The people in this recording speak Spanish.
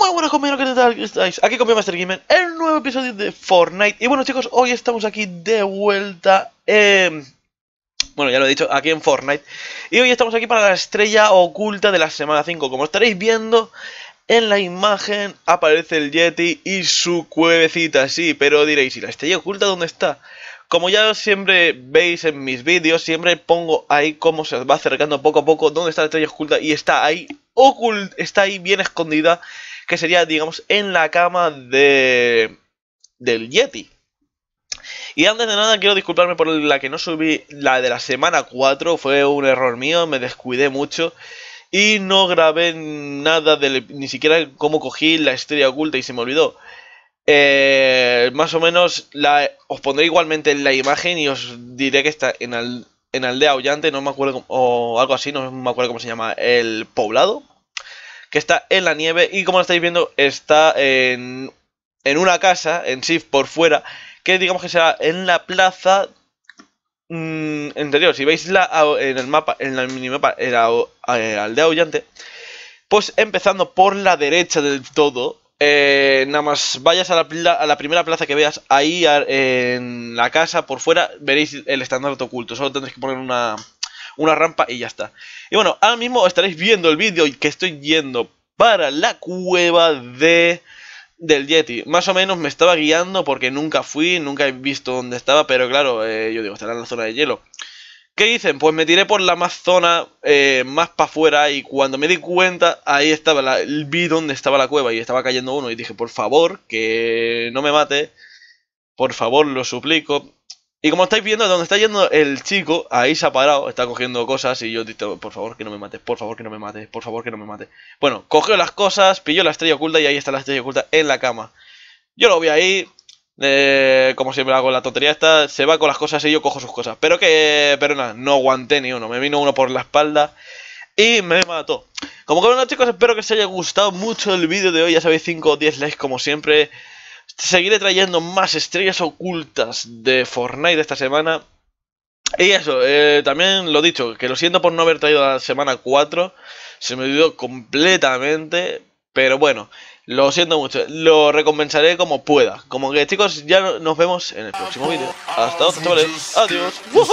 Muy buenas compañeros, ¿qué tal estáis? Aquí con Master Gamer, el nuevo episodio de Fortnite Y bueno chicos, hoy estamos aquí de vuelta em, Bueno, ya lo he dicho, aquí en Fortnite Y hoy estamos aquí para la estrella oculta de la semana 5 Como estaréis viendo, en la imagen aparece el Yeti y su cuevecita Sí, pero diréis, ¿y la estrella oculta dónde está? Como ya siempre veis en mis vídeos, siempre pongo ahí cómo se va acercando poco a poco dónde está la estrella oculta y está ahí, ocult está ahí bien escondida que sería, digamos, en la cama de, del Yeti. Y antes de nada quiero disculparme por la que no subí la de la semana 4, fue un error mío, me descuidé mucho y no grabé nada de, ni siquiera cómo cogí la estrella oculta y se me olvidó. Eh, más o menos la, os pondré igualmente en la imagen y os diré que está en, Aldea Ollante. no me acuerdo, o algo así, no me acuerdo cómo se llama, el poblado, que está en la nieve y como lo estáis viendo está en, en una casa, en Shift por fuera, que digamos que será en la plaza mmm, anterior. Si veis en el mapa, en el minimapa, en la eh, aldea pues empezando por la derecha del todo, eh, nada más vayas a la, primera plaza que veas, ahí en la casa por fuera veréis el estandarte oculto. Solo tendréis que poner una, una rampa y ya está. Y bueno, ahora mismo estaréis viendo el vídeo que estoy yendo para la cueva de del Yeti. Más o menos me estaba guiando porque nunca fui, nunca he visto dónde estaba, pero claro, eh, yo digo, estará en la zona de hielo. ¿Qué dicen? Pues me tiré por la más zona, eh, más para afuera, y cuando me di cuenta, ahí estaba, la, vi dónde estaba la cueva y estaba cayendo uno, y dije, por favor, que no me mate, por favor, lo suplico. Y como estáis viendo, donde está yendo el chico, ahí se ha parado, está cogiendo cosas y yo digo, por favor que no me mates, por favor que no me mates, por favor que no me mates. Bueno, cogió las cosas, pilló la estrella oculta y ahí está la estrella oculta en la cama. Yo lo vi ahí, eh, como siempre hago la tontería esta, se va con las cosas y yo cojo sus cosas. Pero que, pero nada, no aguanté ni uno, me vino uno por la espalda y me mató. Como que bueno chicos, espero que os haya gustado mucho el vídeo de hoy, ya sabéis 5 o 10 likes como siempre. Seguiré trayendo más estrellas ocultas de Fortnite esta semana. Y eso, eh, también lo dicho, que lo siento por no haber traído la semana 4. Se me olvidó completamente. Pero bueno, lo siento mucho. Lo recompensaré como pueda. Como que chicos, ya nos vemos en el próximo vídeo. Hasta otra, chavales. Adiós.